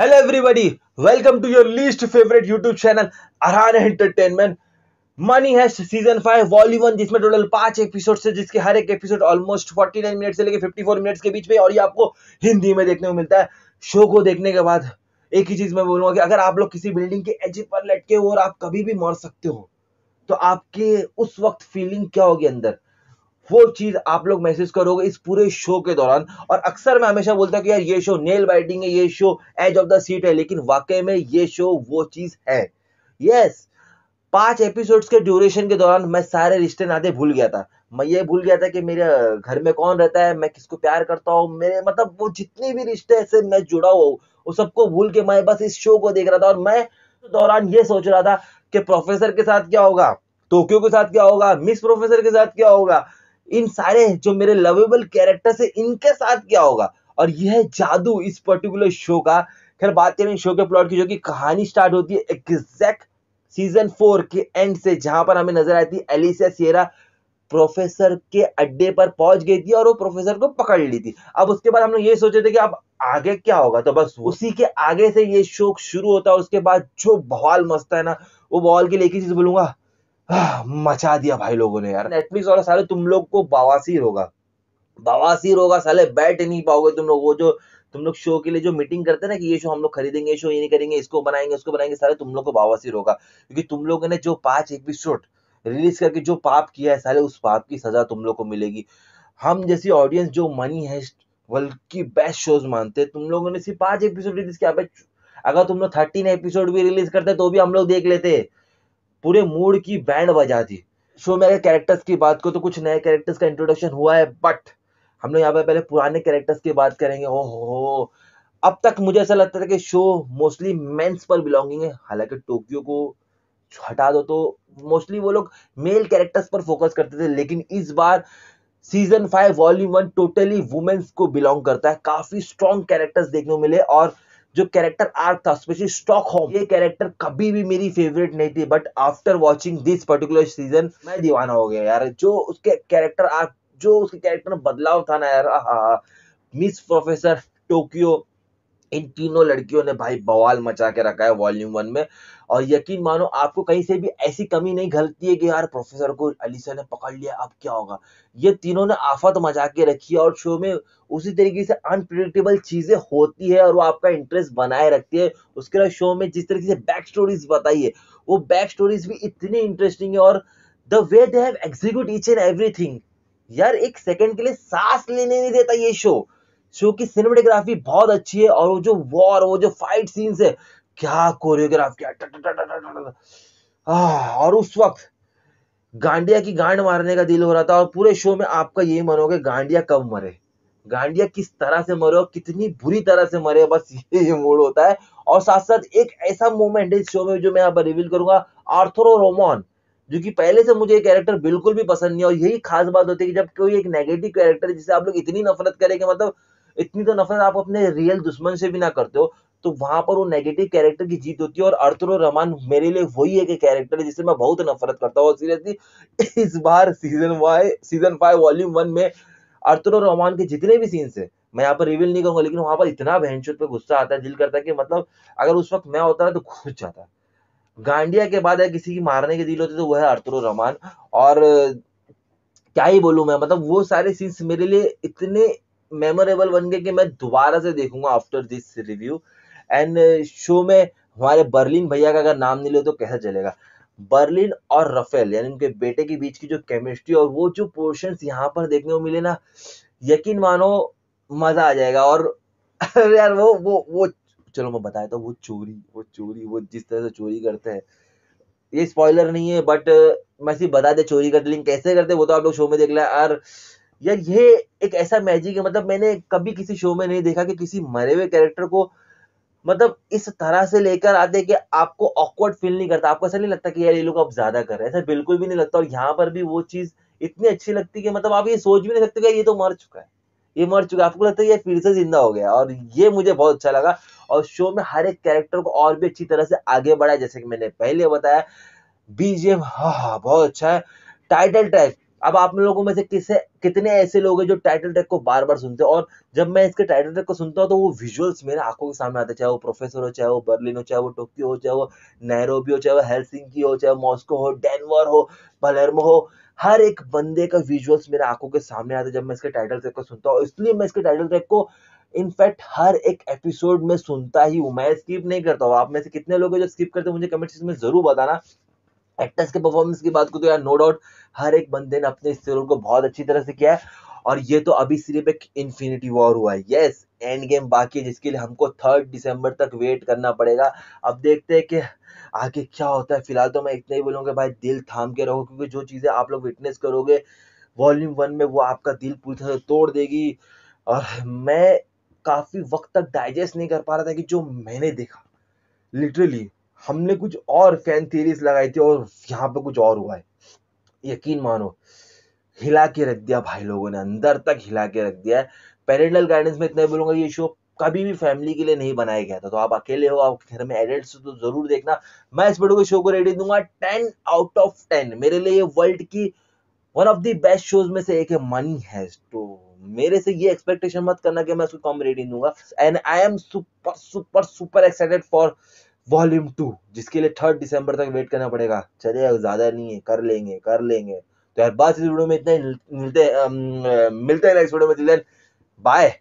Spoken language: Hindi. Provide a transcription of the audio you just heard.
hello everybody welcome to your least favourite YouTube channel Arana entertainment money है सीजन फाइव वॉल्यू वन जिसमें टोटल पांच एपिसोड से जिसके हर एक एपिसोड ऑलमोस्ट 49 मिनट से लेकर 54 मिनट्स के बीच में और ये आपको हिंदी में देखने को मिलता है शो को देखने के बाद एक ही चीज मैं बोलूंगा कि अगर आप लोग किसी बिल्डिंग के एज पर लटके हो और आप कभी भी मर सकते हो तो आपके उस वक्त फीलिंग क्या होगी अंदर वो चीज आप लोग महसूस करोगे इस पूरे शो के दौरान और अक्सर मैं हमेशा बोलता हूँ कि यार ये शो नेल बाइटिंग है ये show edge of the seat है लेकिन वाकई में ये शो वो चीज है यस पांच एपिसोड्स के ड्यूरेशन के दौरान मैं सारे रिश्ते नाते भूल गया था मैं ये भूल गया था कि मेरे घर में कौन रहता है मैं किसको प्यार करता हूँ मेरे मतलब वो जितने भी रिश्ते से मैं जुड़ा हुआ वो सबको भूल के मैं बस इस शो को देख रहा था और मैं दौरान ये सोच रहा था कि प्रोफेसर के साथ क्या होगा टोक्यो के साथ क्या होगा मिस प्रोफेसर के साथ क्या होगा इन सारे जो मेरे लवेबल कैरेक्टर है इनके साथ क्या होगा और यह जादू इस पर्टिकुलर शो का खैर बात करें शो के प्लॉट की जो कि कहानी स्टार्ट होती है एग्जैक्ट सीजन फोर के एंड से जहां पर हमें नजर आई थी एलिसिया सियरा प्रोफेसर के अड्डे पर पहुंच गई थी और वो प्रोफेसर को पकड़ ली थी अब उसके बाद हम लोग ये सोचे थे कि अब आगे क्या होगा तो बस उसी के आगे से ये शो शुरू होता है उसके बाद जो बवाल मस्त है ना वो बवाल के लिए एक ही चीज बोलूंगा मचा दिया भाई लोगों ने यार नेटफ्लिक्स वाला साले तुम लोग को बवासीर होगा बवासीर होगा साले बैठ नहीं पाओगे तुम लोग वो जो तुम लोग शो के लिए जो मीटिंग करते हैं ना कि ये शो हम लोग खरीदेंगे ये शो ये नहीं करेंगे इसको बनाएंगे उसको बनाएंगे सारे तुम लोग को बवासीर होगा क्योंकि तुम लोगों ने जो पांच एपिसोड रिलीज करके जो पाप किया है साले उस पाप की सजा तुम लोग को मिलेगी हम जैसी ऑडियंस जो मनी है वर्ल्ड की बेस्ट शोज मानते हैं तुम लोगों ने सिर्फ पांच एपिसोड रिलीज किया अगर तुम लोग थर्टीन एपिसोड भी रिलीज करते तो भी हम लोग देख लेते हैं पूरे मूड की बैंड बजा दी शो में अगर कैरेक्टर्स की बात करो तो कुछ नए कैरेक्टर्स का इंट्रोडक्शन हुआ है बट हम लोग यहाँ पे पहले पुराने कैरेक्टर्स की बात करेंगे ओ हो अब तक मुझे ऐसा लगता था कि शो मोस्टली मेंस पर बिलोंगिंग है हालांकि टोक्यो को हटा दो तो मोस्टली वो लोग मेल कैरेक्टर्स पर फोकस करते थे लेकिन इस बार season five volume one totally women's को बिलोंग करता है काफी स्ट्रॉन्ग कैरेक्टर्स देखने को मिले और जो कैरेक्टर आर्क था स्पेशली होम ये कैरेक्टर कभी भी मेरी फेवरेट नहीं थी but after watching this particular season मैं दीवाना हो गया यार जो उसके कैरेक्टर आर्क जो उसके कैरेक्टर में बदलाव था ना यार मिस प्रोफेसर टोक्यो इन तीनों लड़कियों ने भाई बवाल मचा के रखा है वॉल्यूम वन में और यकीन मानो आपको कहीं से भी ऐसी कमी नहीं घलती है कि यार प्रोफेसर को अलीसा ने पकड़ लिया अब क्या होगा ये तीनों ने आफत मजा के रखी है और शो में उसी तरीके से अनप्रिडिक्टेबल चीज़ें होती है और वो आपका इंटरेस्ट बनाए रखती है उसके अलावा शो में जिस तरीके से बैक स्टोरीज बताई है वो बैक स्टोरीज भी इतनी इंटरेस्टिंग है और the way they have execute each and everything यार एक सेकंड के लिए सांस लेने नहीं देता ये शो शो की सिनेमाटोग्राफी बहुत अच्छी है और वो जो वॉर वो जो फाइट सीन्स है क्या कोरियोग्राफ किया टा, टा, टा, टा टा टा आ, और उस वक्त गांडिया की गांड मारने का दिल हो रहा था और पूरे शो में आपका यही मन होगा गांडिया कब मरे गांडिया किस तरह से मरे और कितनी बुरी तरह से मरे बस ये मूड होता है और साथ साथ एक ऐसा मोमेंट है इस शो में जो मैं यहाँ पर रिवील करूंगा आर्थरो रोमॉन जो कि पहले से मुझे ये कैरेक्टर बिल्कुल भी पसंद नहीं है और यही खास बात होती है कि जब कोई एक नेगेटिव कैरेक्टर जिसे आप लोग इतनी नफरत करेंगे मतलब इतनी तो नफरत आप अपने रियल दुश्मन से भी ना करते हो तो वहां पर वो नेगेटिव कैरेक्टर की जीत होती है और अर्थुर रमान मेरे लिए वही एक कैरेक्टर है जिससे मैं बहुत नफरत करता हूँ सीरियसली इस बार सीजन वाई सीजन फाइव वॉल्यूम वन में अर्थुर रमान के जितने भी सीन्स है मैं यहाँ पर रिविल नहीं करूंगा लेकिन वहां पर इतना बहनचोद पे गुस्सा आता है दिल करता है कि मतलब अगर उस वक्त मैं होता तो खुश जाता गांडिया के बाद अगर किसी की मारने के दिल होते तो वो है अर्थुर रमान और क्या ही बोलूँ मैं मतलब वो सारे सीन्स मेरे लिए इतने मेमोरेबल बन गए कि मैं दोबारा से देखूंगा after this review and show uh, में हमारे बर्लिन भैया का अगर नाम नहीं ले तो कैसा चलेगा बर्लिन और रफेल यानी उनके बेटे के बीच की जो केमिस्ट्री और वो जो पोर्शन यहाँ पर देखने को मिले ना यकीन मानो मजा आ जाएगा और यार वो वो वो चलो मैं बताया था तो, वो चोरी वो चोरी वो जिस तरह से चोरी करते हैं ये स्पॉइलर नहीं है बट uh, मैं सिर्फ बता दे चोरी करते लेकिन कैसे करते वो तो आप लोग शो में देख लिया यार यार ये एक ऐसा मैजिक है मतलब मैंने कभी किसी शो में नहीं देखा कि किसी मरे हुए कैरेक्टर को मतलब इस तरह से लेकर आते हैं कि आपको ऑकवर्ड फील नहीं करता आपको ऐसा नहीं लगता कि यार ये लोग आप ज्यादा कर रहे हैं ऐसा बिल्कुल भी नहीं लगता और यहाँ पर भी वो चीज इतनी अच्छी लगती है मतलब आप ये सोच भी नहीं सकते कि ये तो मर चुका है ये मर चुका है आपको लगता है ये फिर से जिंदा हो गया और ये मुझे बहुत अच्छा लगा और शो में हर एक कैरेक्टर को और भी अच्छी तरह से आगे बढ़ाया जैसे कि मैंने पहले बताया बीजेम हाँ हाँ बहुत अच्छा है टाइटल ट्रैक अब आप लोगों में से किसे कितने ऐसे लोग हैं जो टाइटल ट्रैक को बार बार सुनते हैं और जब मैं इसके टाइटल ट्रैक को सुनता हूँ तो वो विजुअल्स मेरे आंखों के सामने आते हैं चाहे वो प्रोफेसर हो चाहे वो बर्लिन हो चाहे वो टोक्यो हो चाहे वो नैरोबी हो चाहे वो हेलसिंकी हो चाहे मॉस्को हो डेनवर हो पलर्मो हो हर एक बंदे का विजुअल्स मेरे आंखों के सामने आते जब मैं इसके टाइटल ट्रैक को सुनता हूँ इसलिए मैं इसके टाइटल ट्रैक को इनफैक्ट हर एक एपिसोड में सुनता ही हूँ मैं स्किप नहीं करता हूँ आप में से कितने लोग हैं जो स्किप करते हैं मुझे कमेंट में जरूर बताना एक्टर्स के परफॉर्मेंस की बात करूँ तो यार नो डाउट हर एक बंदे ने अपने इस रोल को बहुत अच्छी तरह से किया है और ये तो अभी सिर्फ एक इन्फिनिटी वॉर हुआ है यस एंड गेम बाकी है जिसके लिए हमको थर्ड दिसंबर तक वेट करना पड़ेगा अब देखते हैं कि आगे क्या होता है फिलहाल तो मैं इतना ही बोलूँगा भाई दिल थाम के रहो क्योंकि जो चीज़ें आप लोग विटनेस करोगे वॉल्यूम वन में वो आपका दिल पूरी तरह तोड़ देगी और मैं काफ़ी वक्त तक डाइजेस्ट नहीं कर पा रहा था कि जो मैंने देखा लिटरली हमने कुछ और फैन थीरीज लगाई थी और यहाँ पे कुछ और हुआ है यकीन मानो हिला के रख दिया भाई लोगों ने अंदर तक हिला के रख दिया है पेरेंटल गाइडेंस में इतना बोलूंगा ये शो कभी भी फैमिली के लिए नहीं बनाया गया था तो आप अकेले हो आप घर में एडल्ट हो तो जरूर देखना मैं इस वीडियो को शो को रेडी दूंगा टेन आउट ऑफ टेन मेरे लिए ये वर्ल्ड की one of the best shows में से एक है मनी है तो मेरे से ये एक्सपेक्टेशन मत करना कि मैं उसको कम रेटिंग दूंगा and I am super super super excited for volume two जिसके लिए थर्ड दिसंबर तक वेट करना पड़ेगा चले ज़्यादा नहीं है कर लेंगे कर लेंगे तो यार बात इस वीडियो में इतना मिलते मिलते हैं नेक्स्ट वीडियो में बाय